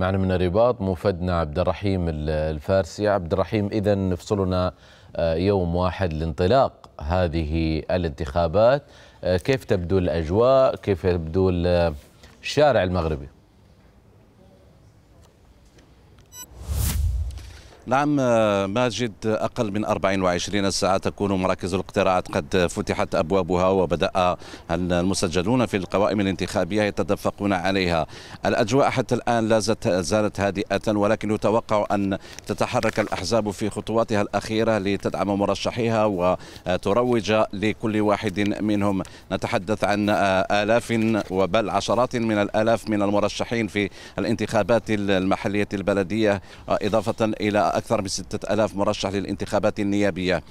معنا من الرباط مفدنا عبد الرحيم الفارسي عبد الرحيم إذا نفصلنا آه، يوم واحد لانطلاق هذه الانتخابات آه، كيف تبدو الأجواء كيف تبدو الشارع المغربي نعم آه، ماجد آه، أقل من 24 ساعة تكون مراكز الاقتراعات قد فتحت أبوابها وبدأ المسجلون في القوائم الانتخابية يتدفقون عليها الأجواء حتى الآن لا زالت هادئة ولكن يتوقع أن تتحرك الأحزاب في خطواتها الأخيرة لتدعم مرشحيها وتروج لكل واحد منهم نتحدث عن آه، آلاف وبل عشرات من الآلاف من المرشحين في الانتخابات المحلية البلدية إضافة إلى أكثر من 6000 مرشح للانتخابات النيابية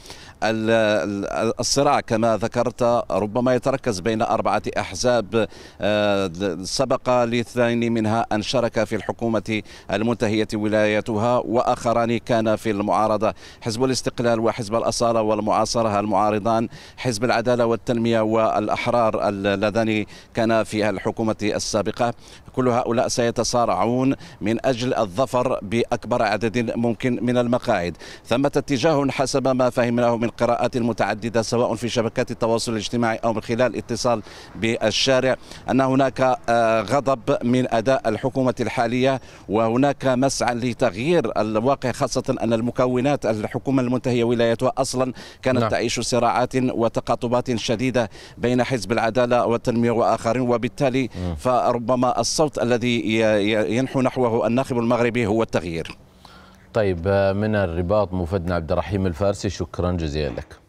الصراع كما ذكرت ربما يتركز بين أربعة أحزاب آه، سبق لاثنين منها أن شارك في الحكومة المنتهية ولايتها وآخران كان في المعارضة حزب الاستقلال وحزب الأصالة والمعاصرة المعارضان حزب العدالة والتنمية والأحرار اللذان كان في الحكومة السابقة كل هؤلاء سيتصارعون من أجل الظفر بأكبر عدد ممكن من المقاعد ثمة اتجاه حسب ما فهمناه من قراءات متعددة سواء في شبكات التواصل الاجتماعي أو من خلال اتصال بالشارع أن هناك آه، غضب من أداء الحكومة الحالية وهناك مسعى لتغيير الواقع خاصة أن المكونات الحكومة المنتهية ولايتها أصلا كانت نعم. تعيش صراعات وتقاطبات شديدة بين حزب العدالة والتنمية وآخرين وبالتالي نعم. فربما الصوت الذي ينحو نحوه الناخب المغربي هو التغيير طيب آه، من الرباط مفدنا عبد الرحيم الفارسي شكرا جزيلا لك